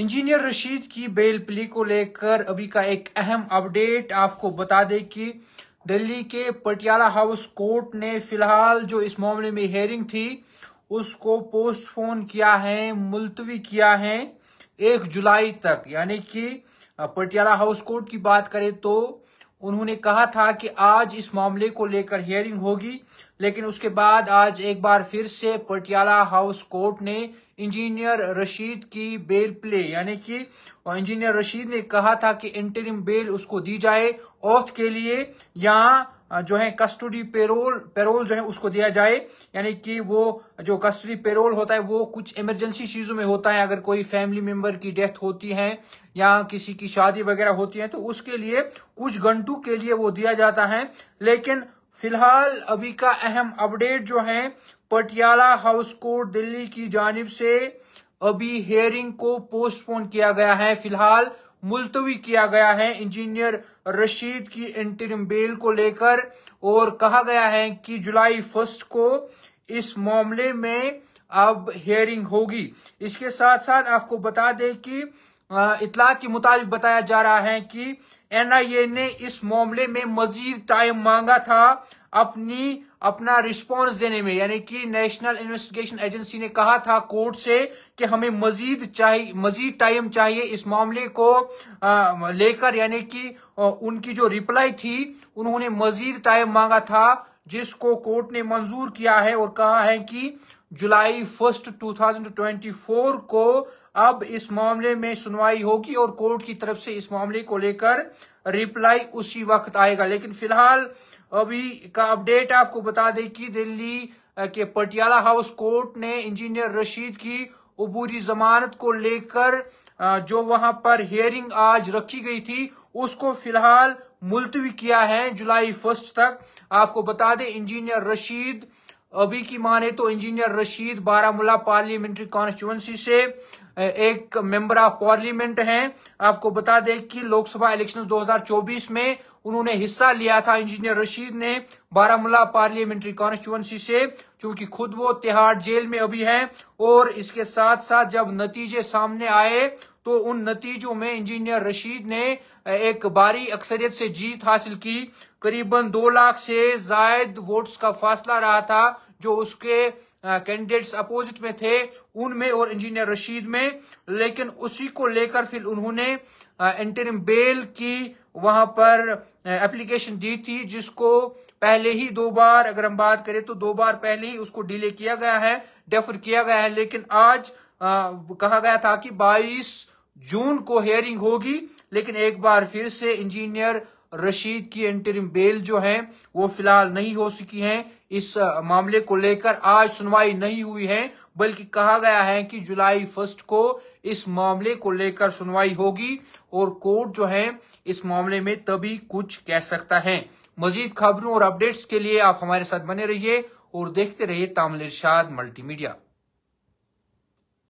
engineer Rashid की bell plea को लेकर अभी का एक अहम अपडेट आपको बता दें कि दिल्ली के पटियाला हाउस कोर्ट ने फिलहाल जो इस मामले में हेयरिंग थी उसको पोस्टपोन किया है मुलतवी किया है एक जुलाई तक यानी कि पटियाला हाउस कोर्ट की बात करें तो उन्होंने कहा था कि आज इस मामले को लेकर हियरिंग होगी लेकिन उसके बाद आज एक बार फिर से पटियाला हाउस कोर्ट ने इंजीनियर रशीद की बेल प्ले यानी कि इंजीनियर रशीद ने कहा था कि इंटरिम बेल उसको दी जाए औथ के लिए या जो है कस्टडी पेरोल पेरोल जो है उसको दिया जाए यानी कि वो जो कस्टडी पेरोल होता है वो कुछ इमरजेंसी चीजों में होता है अगर कोई फैमिली मेंबर की डेथ होती है या किसी की शादी वगैरह होती है तो उसके लिए कुछ घंटों के लिए वो दिया जाता है लेकिन फिलहाल अभी का अहम अपडेट जो है पटियाला हाउस कोर्ट दिल्ली की जानब से अभी हेयरिंग को पोस्टपोन किया गया है फिलहाल मुलतवी किया गया है इंजीनियर रशीद की इंटरिम बेल को लेकर और कहा गया है कि जुलाई फर्स्ट को इस मामले में अब हियरिंग होगी इसके साथ साथ आपको बता दें कि इतला के मुताबिक बताया जा रहा है कि एनआईए ने इस मामले में मजीद टाइम मांगा था अपनी अपना रिस्पांस देने में यानी कि नेशनल इन्वेस्टिगेशन एजेंसी ने कहा था कोर्ट से कि हमें मजीद चाहिए मजीद टाइम चाहिए इस मामले को लेकर यानी कि उनकी जो रिप्लाई थी उन्होंने मजीद टाइम मांगा था जिसको कोर्ट ने मंजूर किया है और कहा है कि जुलाई फर्स्ट 2024 को अब इस मामले में सुनवाई होगी और कोर्ट की तरफ से इस मामले को लेकर रिप्लाई उसी वक्त आएगा लेकिन फिलहाल अभी का अपडेट आपको बता दें कि दिल्ली के पटियाला हाउस कोर्ट ने इंजीनियर रशीद की उबूरी जमानत को लेकर जो वहां पर हियरिंग आज रखी गई थी उसको फिलहाल मुलतवी किया है जुलाई फर्स्ट तक आपको बता दें इंजीनियर रशीद अभी की माने तो engineer Rashid Baramulla parliamentary constituency से एक मेंबर ऑफ पार्लियामेंट हैं आपको बता दें कि लोकसभा इलेक्शन 2024 में उन्होंने हिस्सा लिया था इंजीनियर रशीद ने बारामूला पार्लियामेंट्री कॉन्स्टिट्युएंसी से क्योंकि खुद वो तिहाड़ जेल में अभी है और इसके साथ साथ जब नतीजे सामने आए तो उन नतीजों में इंजीनियर रशीद ने एक बारी अक्सरियत से जीत हासिल की करीबन दो लाख से जायद वोट्स का फासला रहा था जो उसके कैंडिडेट्स अपोजिट में थे उनमें और इंजीनियर रशीद में लेकिन उसी को लेकर फिर उन्होंने इंटरिम बेल की वहां पर एप्लीकेशन दी थी जिसको पहले ही दो बार अगर हम बात करें तो दो बार पहले ही उसको डिले किया गया है डेफर किया गया है लेकिन आज आ, कहा गया था कि 22 जून को हेयरिंग होगी लेकिन एक बार फिर से इंजीनियर रशीद की इंटरिम बेल जो है वो फिलहाल नहीं हो सकी है इस मामले को लेकर आज सुनवाई नहीं हुई है बल्कि कहा गया है कि जुलाई फर्स्ट को इस मामले को लेकर सुनवाई होगी और कोर्ट जो है इस मामले में तभी कुछ कह सकता है मजीद खबरों और अपडेट्स के लिए आप हमारे साथ बने रहिए और देखते रहिए तामिल इर्शाद मल्टीमीडिया